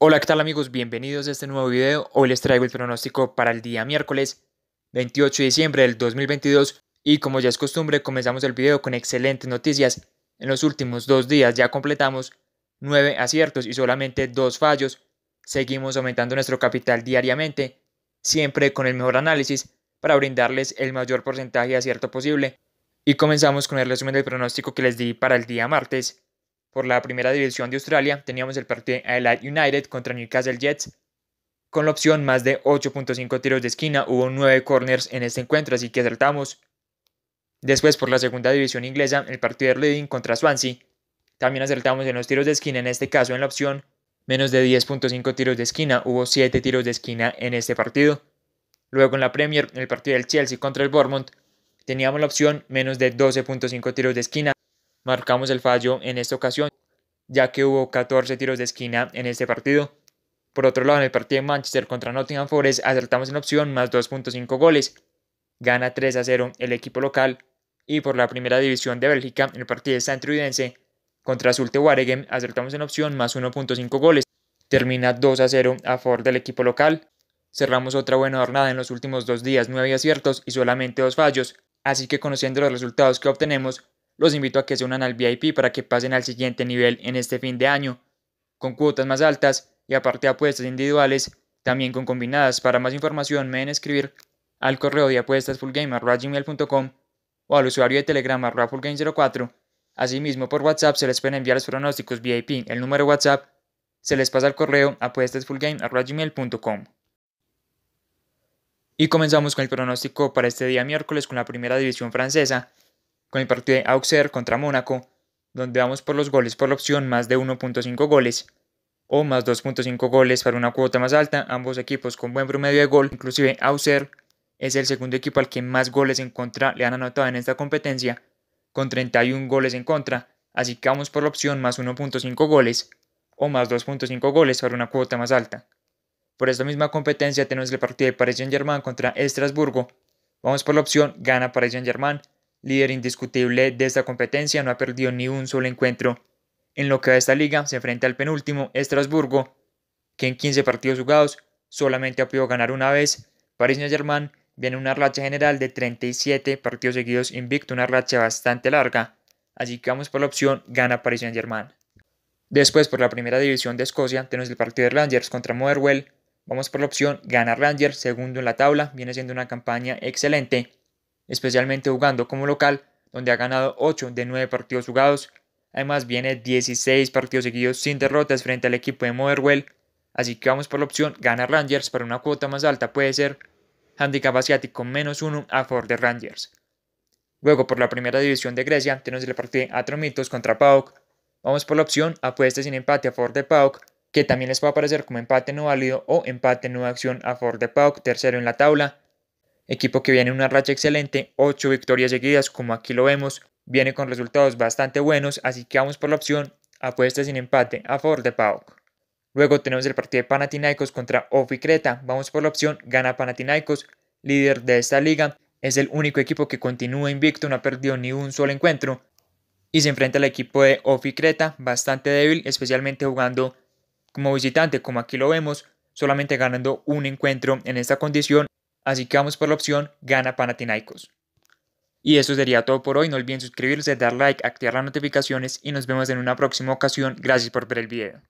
Hola, ¿qué tal amigos? Bienvenidos a este nuevo video. Hoy les traigo el pronóstico para el día miércoles 28 de diciembre del 2022 y como ya es costumbre comenzamos el video con excelentes noticias. En los últimos dos días ya completamos 9 aciertos y solamente 2 fallos. Seguimos aumentando nuestro capital diariamente, siempre con el mejor análisis para brindarles el mayor porcentaje de acierto posible. Y comenzamos con el resumen del pronóstico que les di para el día martes por la primera división de Australia, teníamos el partido de Adelaide United contra Newcastle Jets. Con la opción más de 8.5 tiros de esquina, hubo 9 corners en este encuentro, así que acertamos. Después, por la segunda división inglesa, el partido de Reading contra Swansea. También acertamos en los tiros de esquina, en este caso en la opción menos de 10.5 tiros de esquina, hubo 7 tiros de esquina en este partido. Luego en la Premier, el partido del Chelsea contra el Bournemouth, teníamos la opción menos de 12.5 tiros de esquina, marcamos el fallo en esta ocasión, ya que hubo 14 tiros de esquina en este partido. Por otro lado, en el partido de Manchester contra Nottingham Forest acertamos en opción más 2.5 goles. Gana 3 a 0 el equipo local y por la primera división de Bélgica, en el partido Santruidense contra Zulte Waregem acertamos en opción más 1.5 goles. Termina 2 a 0 a favor del equipo local. Cerramos otra buena jornada en los últimos dos días, 9 aciertos y solamente dos fallos. Así que conociendo los resultados que obtenemos, los invito a que se unan al VIP para que pasen al siguiente nivel en este fin de año, con cuotas más altas y aparte apuestas individuales, también con combinadas. Para más información me deben escribir al correo de apuestas o al usuario de Telegram fullgame04. Asimismo, por WhatsApp se les pueden enviar los pronósticos VIP. El número WhatsApp se les pasa al correo apuestasfullgame.com. Y comenzamos con el pronóstico para este día miércoles con la primera división francesa con el partido de Auxerre contra Mónaco, donde vamos por los goles por la opción más de 1.5 goles o más 2.5 goles para una cuota más alta, ambos equipos con buen promedio de gol, inclusive Auxerre es el segundo equipo al que más goles en contra le han anotado en esta competencia, con 31 goles en contra, así que vamos por la opción más 1.5 goles o más 2.5 goles para una cuota más alta. Por esta misma competencia tenemos el partido de Paris Saint-Germain contra Estrasburgo. Vamos por la opción gana Paris Saint-Germain Líder indiscutible de esta competencia, no ha perdido ni un solo encuentro. En lo que a esta liga se enfrenta al penúltimo, Estrasburgo, que en 15 partidos jugados solamente ha podido ganar una vez. Paris Saint-Germain viene una racha general de 37 partidos seguidos invicto, una racha bastante larga. Así que vamos por la opción gana Paris Saint-Germain. Después, por la primera división de Escocia, tenemos el partido de Rangers contra Motherwell. Vamos por la opción gana Rangers, segundo en la tabla, viene siendo una campaña excelente especialmente jugando como local, donde ha ganado 8 de 9 partidos jugados. Además viene 16 partidos seguidos sin derrotas frente al equipo de Motherwell, así que vamos por la opción gana Rangers para una cuota más alta puede ser handicap asiático menos 1 a favor de Rangers. Luego por la primera división de Grecia tenemos el partido Atromitos contra Pauk, Vamos por la opción apuesta sin empate a favor de Pauk, que también les puede aparecer como empate no válido o empate no acción a favor de Pauk, tercero en la tabla. Equipo que viene en una racha excelente, 8 victorias seguidas, como aquí lo vemos, viene con resultados bastante buenos, así que vamos por la opción apuesta sin empate a favor de PAOK. Luego tenemos el partido de Panathinaikos contra Ofi Creta, vamos por la opción gana Panathinaikos, líder de esta liga, es el único equipo que continúa invicto, no ha perdido ni un solo encuentro y se enfrenta al equipo de Ofi Creta, bastante débil, especialmente jugando como visitante, como aquí lo vemos, solamente ganando un encuentro en esta condición Así que vamos por la opción gana Panathinaikos. Y eso sería todo por hoy. No olviden suscribirse, dar like, activar las notificaciones y nos vemos en una próxima ocasión. Gracias por ver el video.